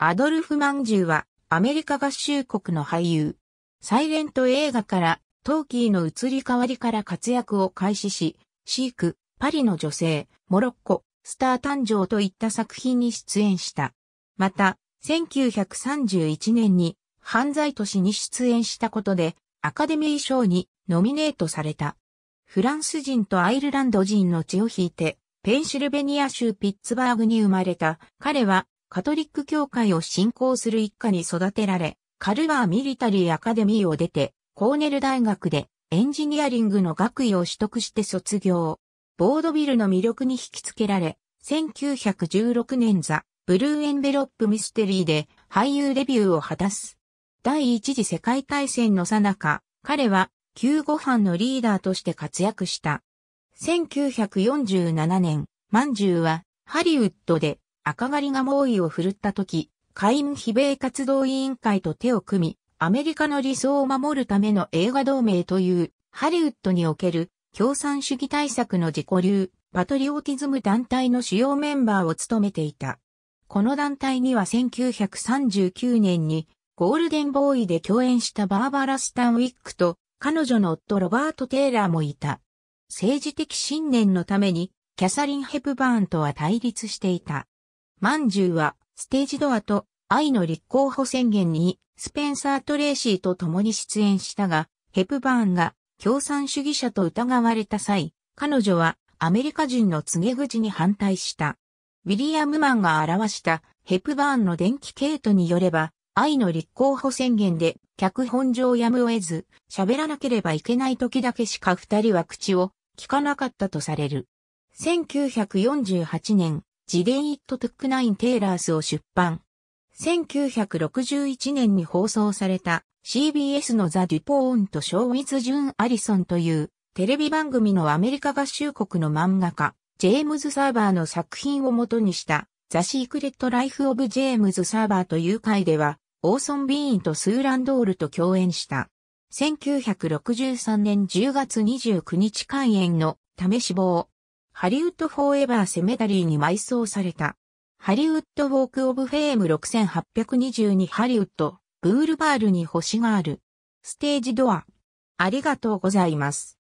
アドルフ・マンジュは、アメリカ合衆国の俳優。サイレント映画から、トーキーの移り変わりから活躍を開始し、シーク、パリの女性、モロッコ、スター誕生といった作品に出演した。また、1931年に、犯罪都市に出演したことで、アカデミー賞にノミネートされた。フランス人とアイルランド人の血を引いて、ペンシルベニア州ピッツバーグに生まれた彼はカトリック教会を信仰する一家に育てられ、カルバーミリタリーアカデミーを出て、コーネル大学でエンジニアリングの学位を取得して卒業。ボードビルの魅力に引きつけられ、1916年ザ・ブルーエンベロップミステリーで俳優デビューを果たす。第一次世界大戦の最中、彼は救護班のリーダーとして活躍した。1947年、マンジュはハリウッドで赤狩りが猛威を振るった時、会員非米活動委員会と手を組み、アメリカの理想を守るための映画同盟という、ハリウッドにおける共産主義対策の自己流、パトリオティズム団体の主要メンバーを務めていた。この団体には1939年にゴールデンボーイで共演したバーバラ・スタンウィックと彼女の夫ロバート・テイラーもいた。政治的信念のためにキャサリン・ヘプバーンとは対立していた。万獣は、ステージドアと愛の立候補宣言に、スペンサー・トレーシーと共に出演したが、ヘプバーンが共産主義者と疑われた際、彼女はアメリカ人の告げ口に反対した。ウィリアム・マンが表したヘプバーンの電気系統によれば、愛の立候補宣言で脚本上やむを得ず、喋らなければいけない時だけしか二人は口を聞かなかったとされる。1948年、ジデイット・トゥック・ナイン・テイラースを出版。1961年に放送された CBS のザ・デュポーンとショーウィズ・ジュン・アリソンというテレビ番組のアメリカ合衆国の漫画家、ジェームズ・サーバーの作品を元にしたザ・シークレット・ライフ・オブ・ジェームズ・サーバーという回では、オーソン・ビーンとスーランドールと共演した。1963年10月29日開演のため死亡。ハリウッドフォーエバーセメタリーに埋葬された。ハリウッドウォークオブフェーム6822ハリウッド、ブールバールに星がある。ステージドア。ありがとうございます。